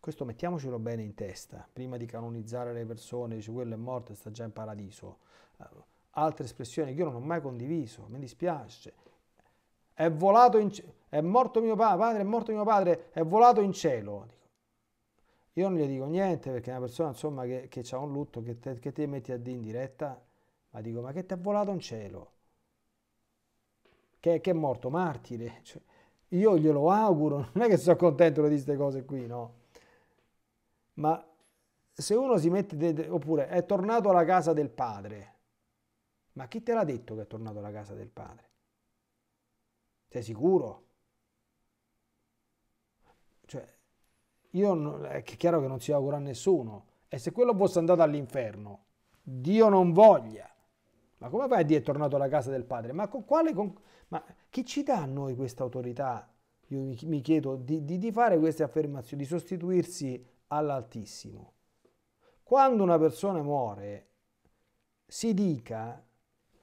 A: Questo mettiamocelo bene in testa, prima di canonizzare le persone, dice quello è morto e sta già in paradiso. Eh, altre espressioni che io non ho mai condiviso, mi dispiace. È volato in cielo, è morto mio padre, è morto mio padre, è volato in cielo. Io non gli dico niente perché è una persona insomma che, che ha un lutto che te, che te metti a D in diretta ma dico, ma che ti è volato in cielo? Che, che è morto martire? Cioè, io glielo auguro, <laughs> non è che sono contento di queste cose qui, no? Ma se uno si mette, oppure è tornato alla casa del padre, ma chi te l'ha detto che è tornato alla casa del padre? Sei sicuro? Cioè, io è chiaro che non si augura a nessuno. E se quello fosse andato all'inferno, Dio non voglia, ma come fai a dire è tornato alla casa del padre? Ma, con quale, con, ma chi ci dà a noi questa autorità? Io mi, mi chiedo di, di, di fare queste affermazioni, di sostituirsi all'Altissimo. Quando una persona muore, si dica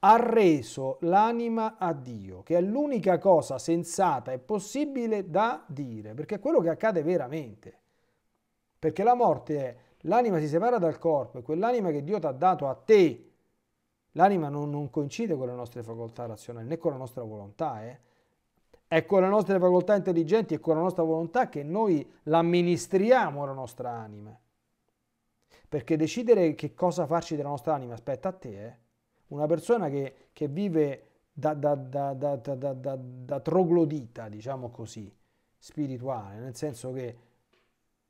A: ha reso l'anima a Dio, che è l'unica cosa sensata e possibile da dire, perché è quello che accade veramente. Perché la morte è l'anima si separa dal corpo e quell'anima che Dio ti ha dato a te L'anima non, non, coincide con le nostre facoltà razionali né con la nostra volontà. Eh. È con le nostre facoltà intelligenti e con la nostra volontà che noi l'amministriamo la nostra anima. Perché decidere che cosa farci della nostra anima aspetta a te. Eh. Una persona che, che vive da, da, da, da, troglodita, diciamo così, spirituale, nel senso che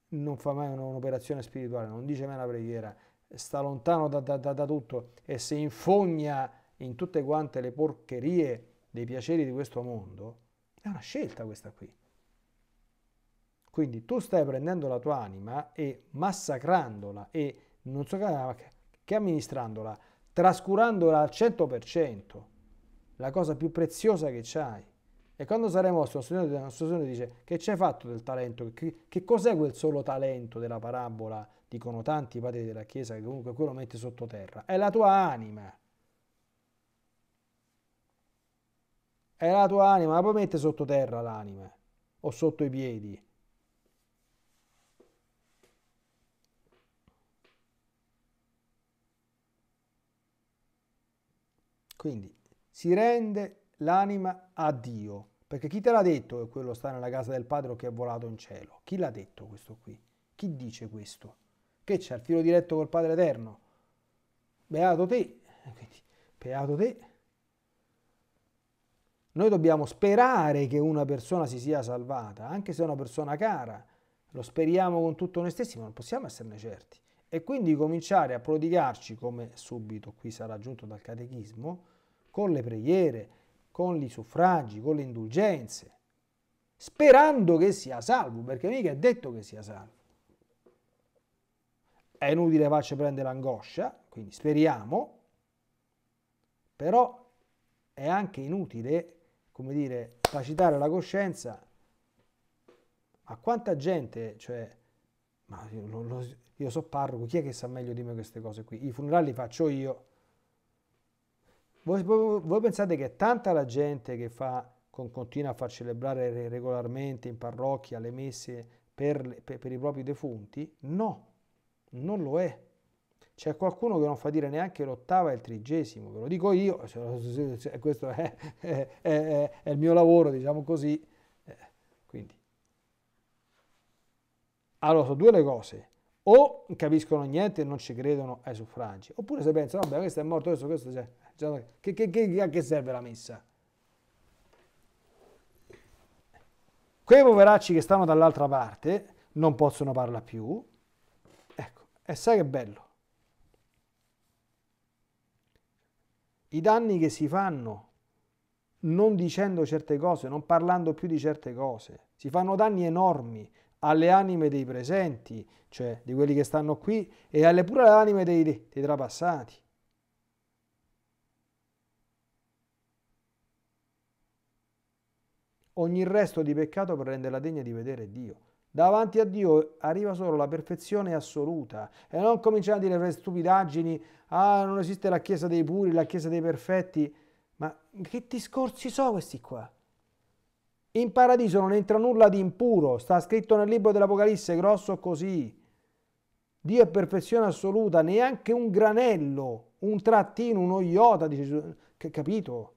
A: non fa mai un'operazione spirituale, non dice mai la preghiera, sta lontano da, da, da tutto e si infogna in tutte quante le porcherie dei piaceri di questo mondo, è una scelta questa qui. Quindi tu stai prendendo la tua anima e massacrandola e non so che, che amministrandola, trascurandola al 100%, la cosa più preziosa che c'hai. E quando saremo il nostro studente, dice che c'è fatto del talento, che, che, cos'è quel solo talento della parabola, dicono tanti padri della Chiesa, che comunque quello mette sottoterra. È la tua anima. È la tua anima, la puoi mettere sottoterra l'anima o sotto i piedi. Quindi si rende l'anima a Dio. Perché chi te l'ha detto che quello sta nella casa del Padre o che è volato in cielo? Chi l'ha detto questo qui? Chi dice questo? Che c'è il filo diretto col Padre Eterno? Beato te. Eh, beato te. Noi dobbiamo sperare che una persona si sia salvata, anche se è una persona cara. Lo speriamo con tutto noi stessi, ma non possiamo esserne certi. E quindi cominciare a prodigarci, come subito qui sarà aggiunto dal catechismo, con le preghiere, con i suffragi, con le indulgenze, sperando che sia salvo, perché mica è detto che sia salvo. È inutile farci prendere l'angoscia, quindi speriamo, però è anche inutile, come dire, tacitare la coscienza a quanta gente, cioè, ma io, lo, lo, io so parroco, chi è che sa meglio di me queste cose qui? I funerali li faccio io, voi, voi, pensate che è tanta la gente che fa, con, continua a far celebrare regolarmente in parrocchia le messe per, per, per i propri defunti? No, non lo è. C'è qualcuno che non fa dire neanche l'ottava e il trigesimo, ve lo dico io, <laughs> questo è, è, è, è il mio lavoro, diciamo così. Eh, quindi, allora, sono due le cose o capiscono niente e non ci credono ai suffragi, oppure se pensano, vabbè, questo è morto, questo, questo c'è, che, che, che, a che serve la messa? Quei poveracci che stanno dall'altra parte non possono parlare più, ecco, e sai che bello? I danni che si fanno non dicendo certe cose, non parlando più di certe cose, si fanno danni enormi, alle anime dei presenti, cioè di quelli che stanno qui, e alle pure alle anime dei, dei trapassati. Ogni resto di peccato prende la degna di vedere Dio. Davanti a Dio arriva solo la perfezione assoluta e non cominciare a dire stupidaggini, ah non esiste la chiesa dei puri, la chiesa dei perfetti, ma che discorsi so questi qua? In paradiso non entra nulla di impuro, sta scritto nel libro dell'Apocalisse, grosso così. Dio è perfezione assoluta, neanche un granello, un trattino, uno iota dice Gesù. Capito?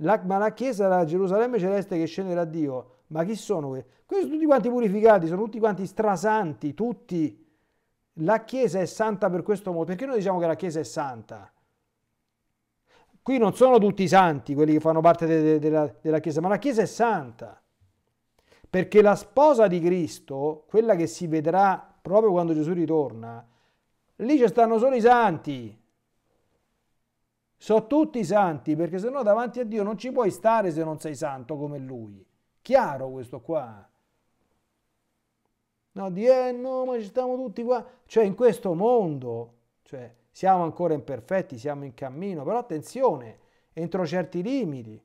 A: La, ma la chiesa della Gerusalemme celeste che scende da Dio, ma chi sono questi? Questi sono tutti quanti purificati, sono tutti quanti strasanti, tutti. La chiesa è santa per questo motivo. Perché noi diciamo che la chiesa è santa? Qui non sono tutti santi quelli che fanno parte de, de, della, della Chiesa, ma la Chiesa è santa. Perché la sposa di Cristo, quella che si vedrà proprio quando Gesù ritorna, lì ci stanno solo i santi. Sono tutti santi, perché se no davanti a Dio non ci puoi stare se non sei santo come Lui. Chiaro questo qua? No, di eh no, ma ci stiamo tutti qua. Cioè in questo mondo, cioè, siamo ancora imperfetti, siamo in cammino, però attenzione, entro certi limiti.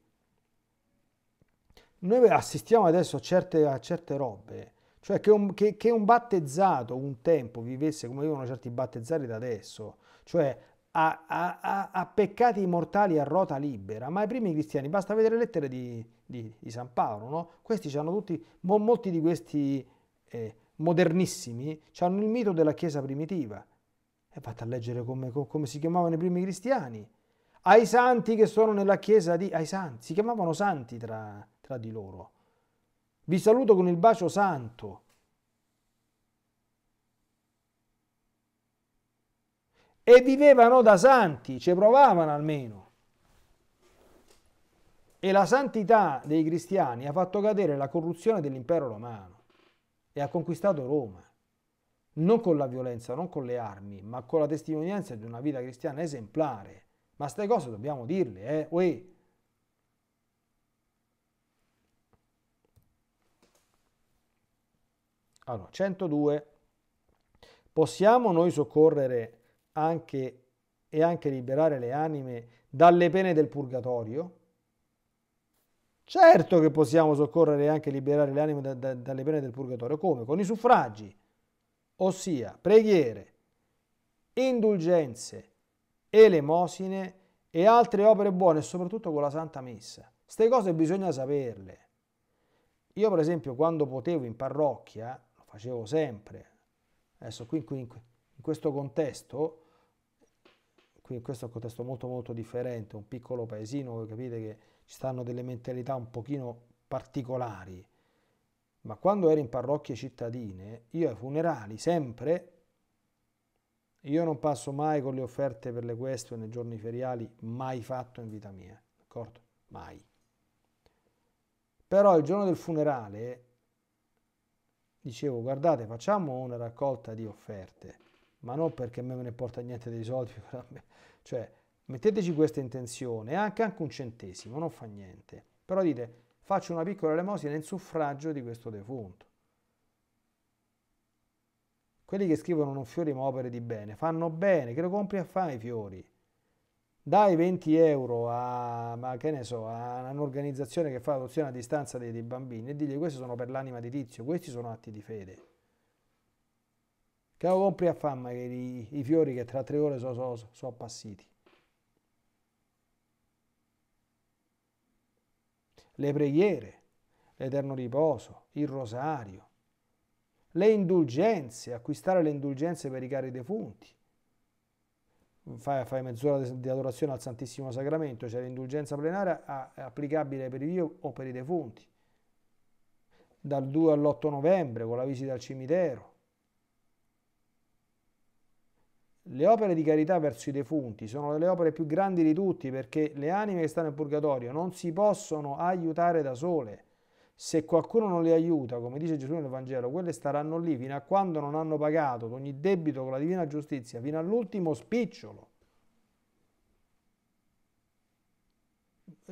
A: Noi assistiamo adesso a certe, a certe robe, cioè che un, che, che un battezzato un tempo vivesse come vivono certi battezzati da adesso, cioè a, a, a, peccati mortali a rota libera, ma i primi cristiani, basta vedere le lettere di, di, di San Paolo, no? questi hanno tutti, molti di questi eh, modernissimi, hanno il mito della Chiesa primitiva, è fatta leggere come, come si chiamavano i primi cristiani, ai santi che sono nella chiesa di... ai santi, si chiamavano santi tra, tra di loro. Vi saluto con il bacio santo. E vivevano da santi, ci provavano almeno. E la santità dei cristiani ha fatto cadere la corruzione dell'impero romano e ha conquistato Roma non con la violenza, non con le armi, ma con la testimonianza di una vita cristiana esemplare. Ma queste cose dobbiamo dirle, eh? Uè. Allora, 102. Possiamo noi soccorrere anche e anche liberare le anime dalle pene del purgatorio? Certo che possiamo soccorrere e anche liberare le anime da, da, dalle pene del purgatorio. Come? Con i suffragi ossia preghiere, indulgenze, elemosine e altre opere buone, soprattutto con la Santa Messa. Queste cose bisogna saperle. Io per esempio quando potevo in parrocchia, lo facevo sempre, adesso qui, qui in questo contesto, qui in questo contesto molto molto differente, un piccolo paesino, voi capite che ci stanno delle mentalità un pochino particolari, ma quando ero in parrocchie cittadine, io ai funerali sempre, io non passo mai con le offerte per le queste nei giorni feriali, mai fatto in vita mia, d'accordo? Mai. Però il giorno del funerale dicevo, guardate, facciamo una raccolta di offerte, ma non perché a me me ne porta niente dei soldi, <laughs> cioè metteteci questa intenzione, anche, anche un centesimo, non fa niente. Però dite, faccio una piccola elemosina in suffragio di questo defunto. Quelli che scrivono non fiori ma opere di bene, fanno bene, che lo compri a fare i fiori. Dai 20 euro a, ma che ne so, a un'organizzazione che fa adozione a distanza dei, dei bambini e digli questi sono per l'anima di tizio, questi sono atti di fede. Che lo compri a fare i, i, fiori che tra tre ore sono so, so, so le preghiere, l'eterno riposo, il rosario, le indulgenze, acquistare le indulgenze per i cari defunti. Fai, fai mezz'ora di adorazione al Santissimo Sacramento, cioè l'indulgenza plenaria applicabile per i vivi o per i defunti. Dal 2 all'8 novembre con la visita al cimitero, le opere di carità verso i defunti sono le opere più grandi di tutti perché le anime che stanno in purgatorio non si possono aiutare da sole. Se qualcuno non le aiuta, come dice Gesù nel Vangelo, quelle staranno lì fino a quando non hanno pagato ogni debito con la divina giustizia, fino all'ultimo spicciolo.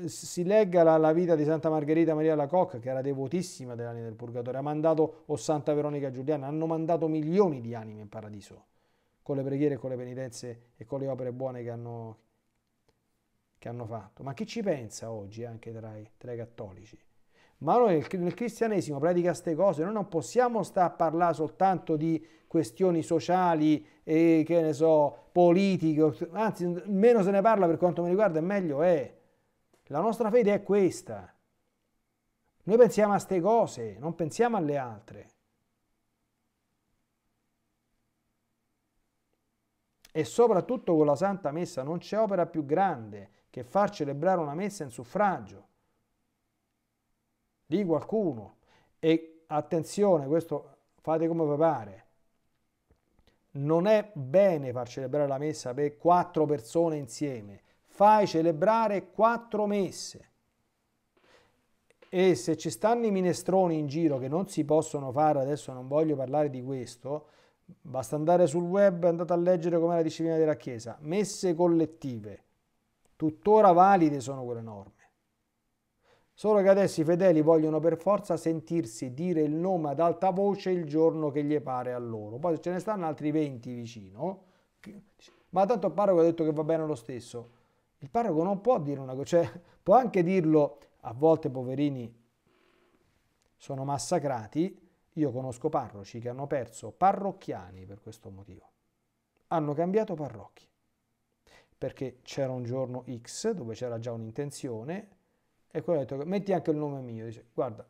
A: Si legga la, la vita di Santa Margherita Maria Lacocca, che era devotissima delle anime del purgatorio, ha mandato, o Santa Veronica Giuliana, hanno mandato milioni di anime in paradiso con le preghiere, con le penitenze e con le opere buone che hanno, che hanno fatto. Ma chi ci pensa oggi anche tra i, tra i cattolici? Ma noi nel cristianesimo predica queste cose, noi non possiamo stare a parlare soltanto di questioni sociali e che ne so, politiche, anzi meno se ne parla per quanto mi riguarda meglio è. La nostra fede è questa. Noi pensiamo a queste cose, non pensiamo alle altre. E soprattutto con la Santa Messa non c'è opera più grande che far celebrare una messa in suffragio di qualcuno. E attenzione, questo fate come vi pare. Non è bene far celebrare la messa per quattro persone insieme. Fai celebrare quattro messe. E se ci stanno i minestroni in giro che non si possono fare, adesso non voglio parlare di questo, Basta andare sul web e andate a leggere com'è la disciplina della Chiesa. Messe collettive. Tuttora valide sono quelle norme. Solo che adesso i fedeli vogliono per forza sentirsi dire il nome ad alta voce il giorno che gli pare a loro. Poi ce ne stanno altri 20 vicino. Ma tanto il parroco ha detto che va bene lo stesso. Il parroco non può dire una cosa, cioè può anche dirlo, a volte poverini sono massacrati, io conosco parroci che hanno perso parrocchiani per questo motivo. Hanno cambiato parrocchi. perché c'era un giorno X dove c'era già un'intenzione e quello ha detto metti anche il nome mio. Dice guarda,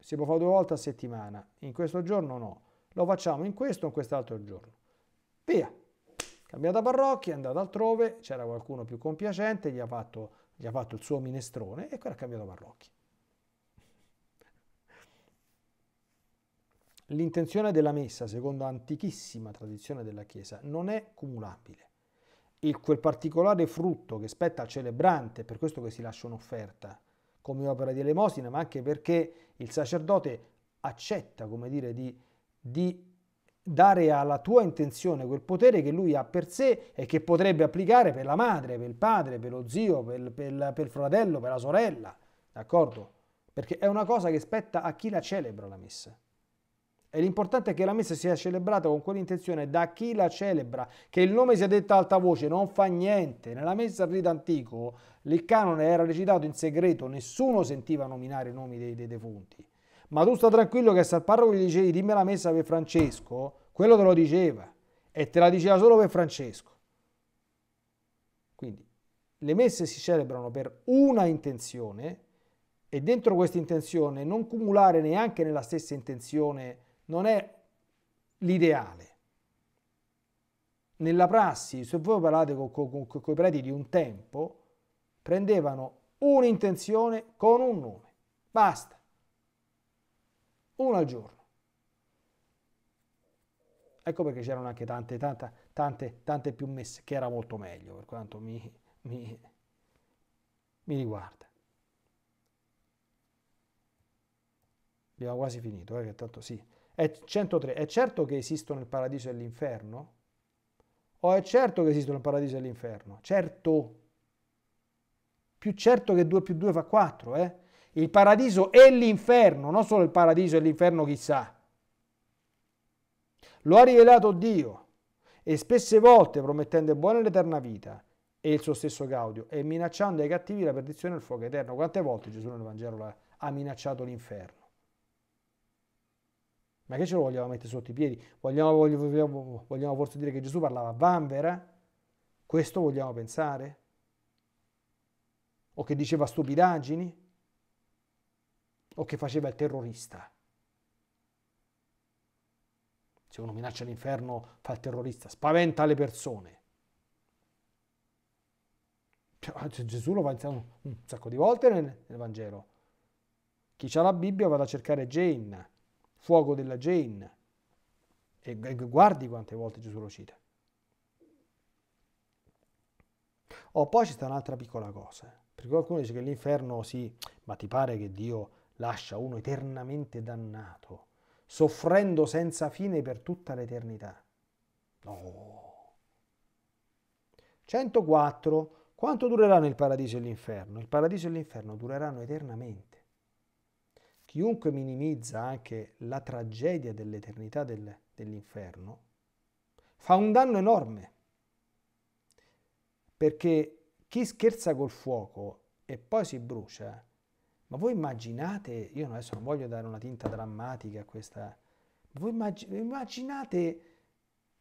A: si può fare due volte a settimana, in questo giorno no, lo facciamo in questo o in quest'altro giorno. Via, cambiata parrocchia, è andata altrove, c'era qualcuno più compiacente, gli ha fatto, gli ha fatto il suo minestrone e quello ecco, ha cambiato parrocchia. L'intenzione della messa, secondo antichissima tradizione della Chiesa, non è cumulabile. Il, quel particolare frutto che spetta al celebrante, per questo che si lascia un'offerta come opera di elemosina, ma anche perché il sacerdote accetta, come dire, di, di dare alla tua intenzione quel potere che lui ha per sé e che potrebbe applicare per la madre, per il padre, per lo zio, per, per, per il fratello, per la sorella, d'accordo? Perché è una cosa che spetta a chi la celebra la messa. E l'importante è che la messa sia celebrata con quell'intenzione da chi la celebra, che il nome sia detto a alta voce, non fa niente. Nella messa al rito antico il canone era recitato in segreto, nessuno sentiva nominare i nomi dei, dei defunti. Ma tu sta tranquillo che se al parroco gli dicevi dimmi la messa per Francesco, quello te lo diceva e te la diceva solo per Francesco. Quindi le messe si celebrano per una intenzione e dentro questa intenzione non cumulare neanche nella stessa intenzione non è l'ideale. Nella prassi, se voi parlate con, con, con, con i preti di un tempo, prendevano un'intenzione con un nome. Basta. Uno al giorno. Ecco perché c'erano anche tante, tante, tante, tante più messe, che era molto meglio per quanto mi, mi, mi riguarda. Abbiamo quasi finito, eh, che tanto sì. È 103. È certo che esistono il paradiso e l'inferno? O è certo che esistono il paradiso e l'inferno? Certo. Più certo che 2 più 2 fa 4, eh? Il paradiso e l'inferno, non solo il paradiso e l'inferno chissà. Lo ha rivelato Dio e spesse volte promettendo buona l'eterna vita e il suo stesso Gaudio e minacciando ai cattivi la perdizione e il fuoco eterno. Quante volte Gesù nel Vangelo ha minacciato l'inferno? Ma che ce lo vogliamo mettere sotto i piedi? Vogliamo, vogliamo, vogliamo forse dire che Gesù parlava a vanvera? Questo vogliamo pensare? O che diceva stupidaggini? O che faceva il terrorista? Se uno minaccia l'inferno fa il terrorista, spaventa le persone. Gesù lo va un sacco di volte nel, nel Vangelo. Chi ha la Bibbia vada a cercare Jane fuoco della Genna. E guardi quante volte Gesù lo cita. Oh, poi c'è un'altra piccola cosa, eh. perché qualcuno dice che l'inferno sì, ma ti pare che Dio lascia uno eternamente dannato, soffrendo senza fine per tutta l'eternità? No. 104. Quanto dureranno il paradiso e l'inferno? Il paradiso e l'inferno dureranno eternamente. Chiunque minimizza anche la tragedia dell'eternità del, dell'inferno fa un danno enorme, perché chi scherza col fuoco e poi si brucia, ma voi immaginate, io adesso non voglio dare una tinta drammatica a questa, ma voi immaginate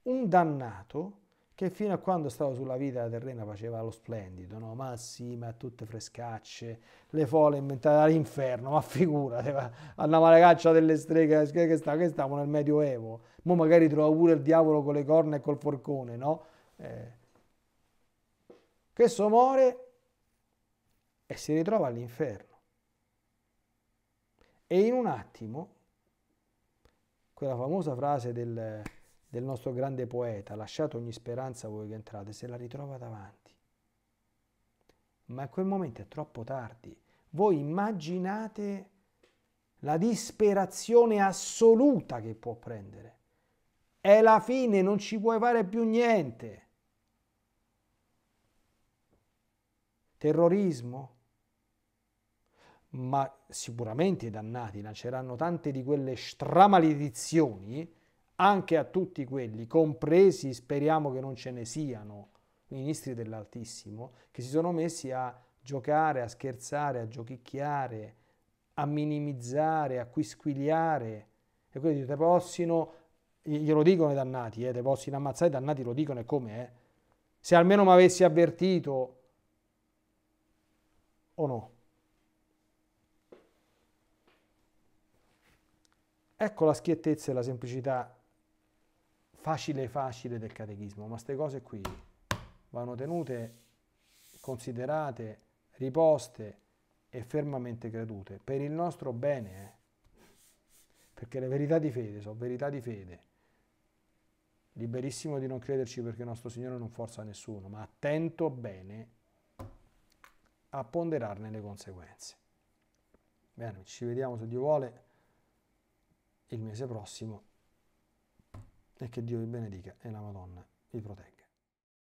A: un dannato che fino a quando stavo sulla vita terrena faceva lo splendido, no? ma sì, ma tutte frescacce, le folle inventate dall'inferno, ma figurate, andava alla caccia delle streghe, che, stavamo stavo nel Medioevo, mo magari trova pure il diavolo con le corna e col forcone, no? Eh. Questo muore e si ritrova all'inferno. E in un attimo, quella famosa frase del del nostro grande poeta, lasciate ogni speranza voi che entrate, se la ritrova davanti. Ma in quel momento è troppo tardi. Voi immaginate la disperazione assoluta che può prendere. È la fine, non ci puoi fare più niente. Terrorismo? Ma sicuramente i dannati lanceranno tante di quelle stramaledizioni anche a tutti quelli, compresi, speriamo che non ce ne siano, ministri dell'Altissimo, che si sono messi a giocare, a scherzare, a giochicchiare, a minimizzare, a quisquigliare. E quindi te possino, glielo dicono i dannati, eh, te possino ammazzare, i dannati lo dicono e come, è. Eh. Se almeno mi avessi avvertito, o no? Ecco la schiettezza e la semplicità facile facile del catechismo, ma queste cose qui vanno tenute, considerate, riposte e fermamente credute, per il nostro bene, eh? perché le verità di fede sono verità di fede. Liberissimo di non crederci perché il nostro Signore non forza nessuno, ma attento bene a ponderarne le conseguenze. Bene, ci vediamo se Dio vuole il mese prossimo e che Dio vi benedica e la Madonna vi protegga.